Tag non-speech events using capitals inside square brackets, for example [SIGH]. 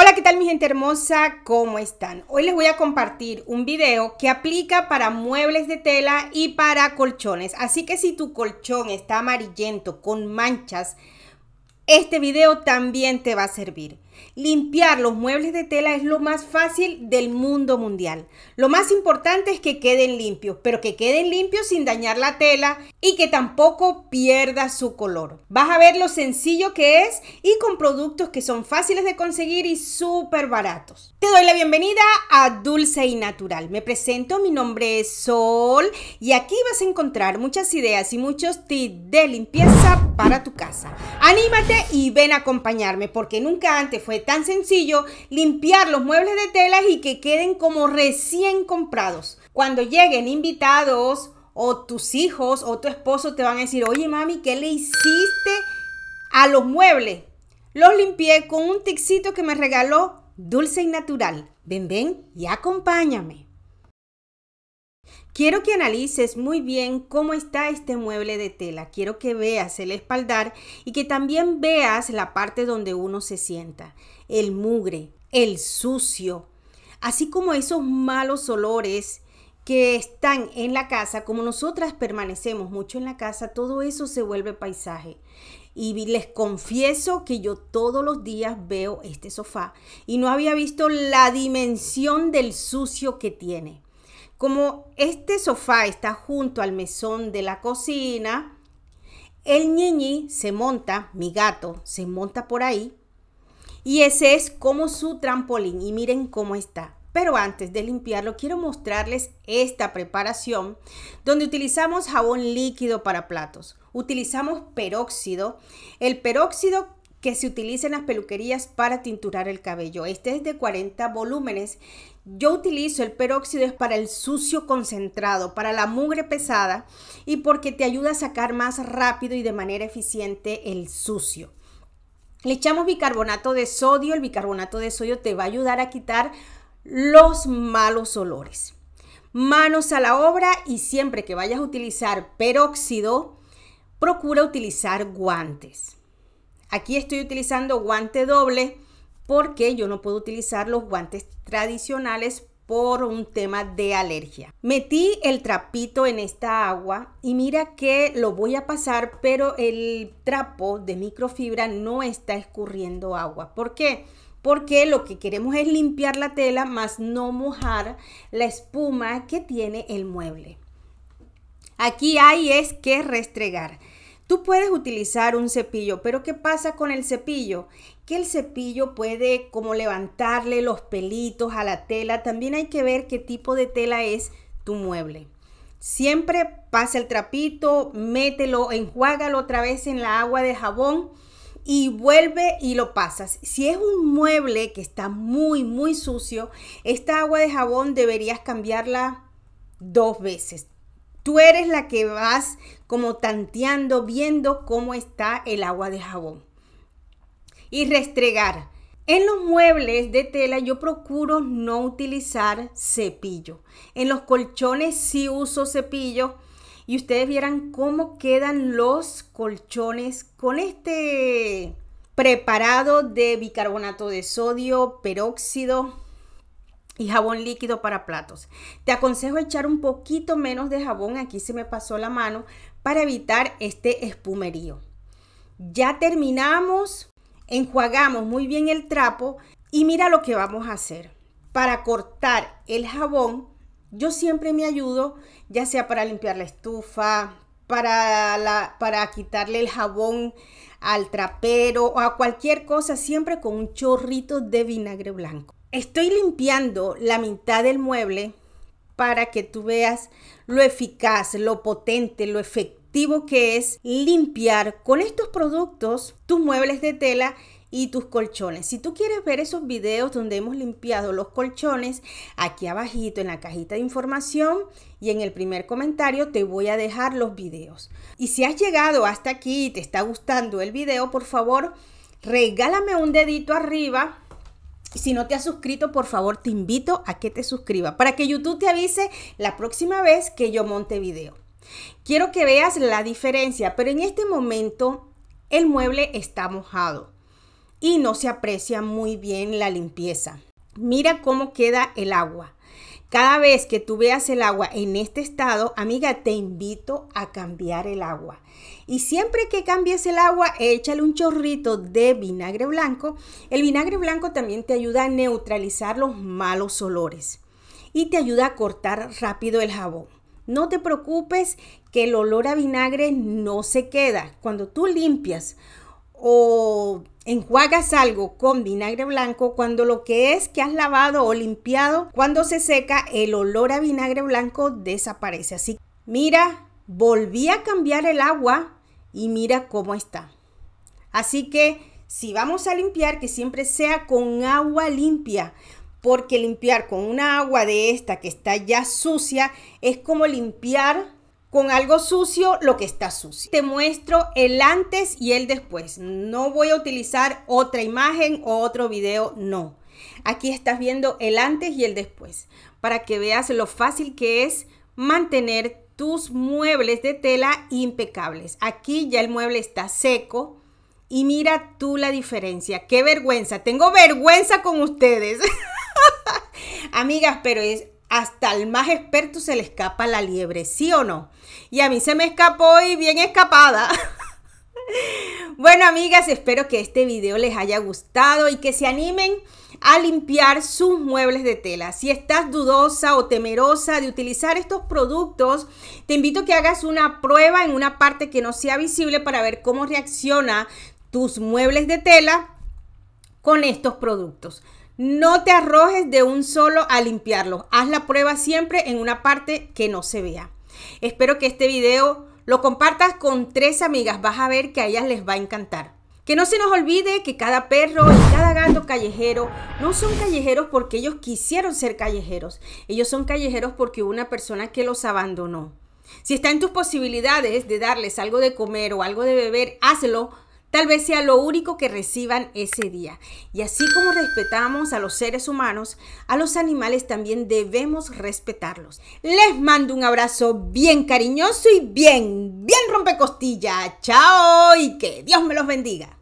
Hola, ¿qué tal mi gente hermosa? ¿Cómo están? Hoy les voy a compartir un video que aplica para muebles de tela y para colchones. Así que si tu colchón está amarillento con manchas, este video también te va a servir. Limpiar los muebles de tela es lo más fácil del mundo mundial. Lo más importante es que queden limpios, pero que queden limpios sin dañar la tela y que tampoco pierda su color. Vas a ver lo sencillo que es y con productos que son fáciles de conseguir y súper baratos. Te doy la bienvenida a Dulce y Natural. Me presento, mi nombre es Sol y aquí vas a encontrar muchas ideas y muchos tips de limpieza para tu casa. Anímate y ven a acompañarme porque nunca antes fue tan sencillo limpiar los muebles de telas y que queden como recién comprados. Cuando lleguen invitados o tus hijos o tu esposo te van a decir, oye mami, ¿qué le hiciste a los muebles? Los limpié con un tixito que me regaló Dulce y Natural. Ven, ven y acompáñame. Quiero que analices muy bien cómo está este mueble de tela. Quiero que veas el espaldar y que también veas la parte donde uno se sienta, el mugre, el sucio, así como esos malos olores que están en la casa, como nosotras permanecemos mucho en la casa, todo eso se vuelve paisaje. Y les confieso que yo todos los días veo este sofá y no había visto la dimensión del sucio que tiene. Como este sofá está junto al mesón de la cocina, el ñiñi se monta, mi gato se monta por ahí, y ese es como su trampolín. Y miren cómo está. Pero antes de limpiarlo, quiero mostrarles esta preparación donde utilizamos jabón líquido para platos. Utilizamos peróxido. El peróxido que se utiliza en las peluquerías para tinturar el cabello. Este es de 40 volúmenes. Yo utilizo el peróxido es para el sucio concentrado, para la mugre pesada y porque te ayuda a sacar más rápido y de manera eficiente el sucio. Le echamos bicarbonato de sodio. El bicarbonato de sodio te va a ayudar a quitar los malos olores. Manos a la obra y siempre que vayas a utilizar peróxido, procura utilizar guantes. Aquí estoy utilizando guante doble porque yo no puedo utilizar los guantes tradicionales por un tema de alergia. Metí el trapito en esta agua y mira que lo voy a pasar, pero el trapo de microfibra no está escurriendo agua. ¿Por qué? Porque lo que queremos es limpiar la tela, más no mojar la espuma que tiene el mueble. Aquí hay es que restregar. Tú puedes utilizar un cepillo, pero ¿qué pasa con el cepillo? Que el cepillo puede como levantarle los pelitos a la tela. También hay que ver qué tipo de tela es tu mueble. Siempre pasa el trapito, mételo, enjuágalo otra vez en la agua de jabón y vuelve y lo pasas. Si es un mueble que está muy, muy sucio, esta agua de jabón deberías cambiarla dos veces, Tú eres la que vas como tanteando, viendo cómo está el agua de jabón. Y restregar. En los muebles de tela yo procuro no utilizar cepillo. En los colchones sí uso cepillo. Y ustedes vieran cómo quedan los colchones con este preparado de bicarbonato de sodio, peróxido y jabón líquido para platos. Te aconsejo echar un poquito menos de jabón, aquí se me pasó la mano, para evitar este espumerío. Ya terminamos, enjuagamos muy bien el trapo y mira lo que vamos a hacer. Para cortar el jabón, yo siempre me ayudo, ya sea para limpiar la estufa, para, la, para quitarle el jabón al trapero o a cualquier cosa, siempre con un chorrito de vinagre blanco estoy limpiando la mitad del mueble para que tú veas lo eficaz, lo potente, lo efectivo que es limpiar con estos productos tus muebles de tela y tus colchones. Si tú quieres ver esos videos donde hemos limpiado los colchones, aquí abajito en la cajita de información y en el primer comentario te voy a dejar los videos. Y si has llegado hasta aquí y te está gustando el video, por favor, regálame un dedito arriba si no te has suscrito, por favor, te invito a que te suscribas para que YouTube te avise la próxima vez que yo monte video. Quiero que veas la diferencia, pero en este momento el mueble está mojado y no se aprecia muy bien la limpieza. Mira cómo queda el agua. Cada vez que tú veas el agua en este estado, amiga, te invito a cambiar el agua. Y siempre que cambies el agua, échale un chorrito de vinagre blanco. El vinagre blanco también te ayuda a neutralizar los malos olores y te ayuda a cortar rápido el jabón. No te preocupes que el olor a vinagre no se queda. Cuando tú limpias o enjuagas algo con vinagre blanco cuando lo que es que has lavado o limpiado, cuando se seca, el olor a vinagre blanco desaparece. Así, mira, volví a cambiar el agua y mira cómo está. Así que si vamos a limpiar, que siempre sea con agua limpia, porque limpiar con una agua de esta que está ya sucia es como limpiar con algo sucio lo que está sucio. Te muestro el antes y el después. No voy a utilizar otra imagen o otro video, no. Aquí estás viendo el antes y el después para que veas lo fácil que es mantener tus muebles de tela impecables. Aquí ya el mueble está seco y mira tú la diferencia. Qué vergüenza, tengo vergüenza con ustedes. [LAUGHS] Amigas, pero es hasta el más experto se le escapa la liebre, ¿sí o no? Y a mí se me escapó y bien escapada. [LAUGHS] bueno, amigas, espero que este video les haya gustado y que se animen a limpiar sus muebles de tela. Si estás dudosa o temerosa de utilizar estos productos, te invito a que hagas una prueba en una parte que no sea visible para ver cómo reacciona tus muebles de tela con estos productos. No te arrojes de un solo a limpiarlo. Haz la prueba siempre en una parte que no se vea. Espero que este video lo compartas con tres amigas. Vas a ver que a ellas les va a encantar. Que no se nos olvide que cada perro y cada gato callejero no son callejeros porque ellos quisieron ser callejeros. Ellos son callejeros porque hubo una persona que los abandonó. Si está en tus posibilidades de darles algo de comer o algo de beber, hazlo Tal vez sea lo único que reciban ese día. Y así como respetamos a los seres humanos, a los animales también debemos respetarlos. Les mando un abrazo bien cariñoso y bien, bien rompecostilla. Chao y que Dios me los bendiga.